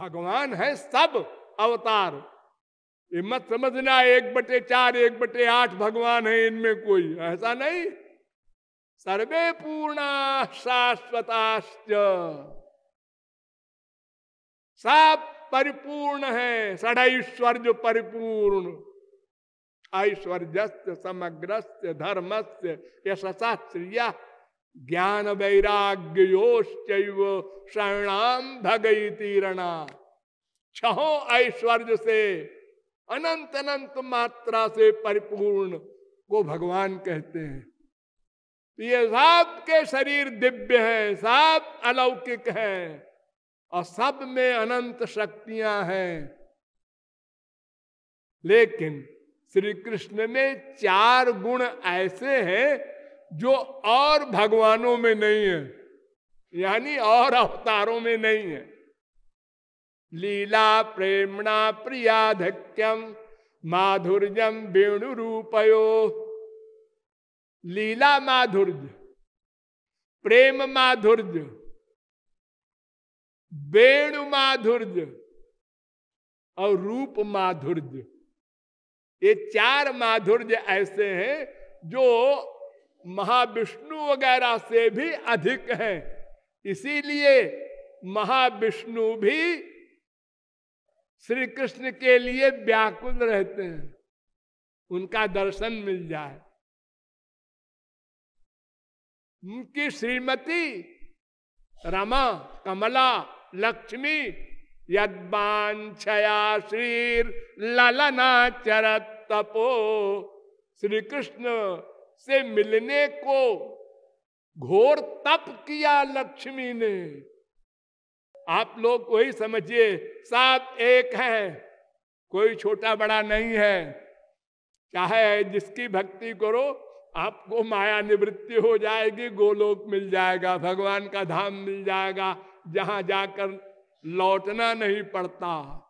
भगवान है सब अवतार ये मत समझना एक बटे चार एक बटे आठ भगवान है इनमें कोई ऐसा नहीं सर्वे पूर्णा शाश्वत सब परिपूर्ण है षडईश्वर जो परिपूर्ण ऐश्वर्य समग्रस्य धर्मस्य यशसा श्रिया ज्ञान वैराग्योश्चैव शरणाम भगई तीरणा छहो ऐश्वर्य से अनंत अनंत मात्रा से परिपूर्ण को भगवान कहते हैं तो ये सब के शरीर दिव्य है सब अलौकिक है और सब में अनंत शक्तियां हैं लेकिन श्री कृष्ण में चार गुण ऐसे हैं जो और भगवानों में नहीं है यानी और अवतारों में नहीं है लीला प्रेमणा धक्यम माधुर्यम वेणु रूपयो लीला माधुर्य प्रेम माधुर्य वेणु माधुर्य और रूप माधुर्य ये चार माधुर्य ऐसे हैं जो महाविष्णु वगैरह से भी अधिक हैं इसीलिए महाविष्णु भी श्री कृष्ण के लिए व्याकुल रहते हैं उनका दर्शन मिल जाए उनकी श्रीमती रमा कमला लक्ष्मी छया श्रीर ललना चरत तपो श्री कृष्ण से मिलने को घोर तप किया लक्ष्मी ने आप लोग वही समझिए सब एक है कोई छोटा बड़ा नहीं है चाहे जिसकी भक्ति करो आपको माया निवृत्ति हो जाएगी गोलोक मिल जाएगा भगवान का धाम मिल जाएगा जहां जाकर लौटना नहीं पड़ता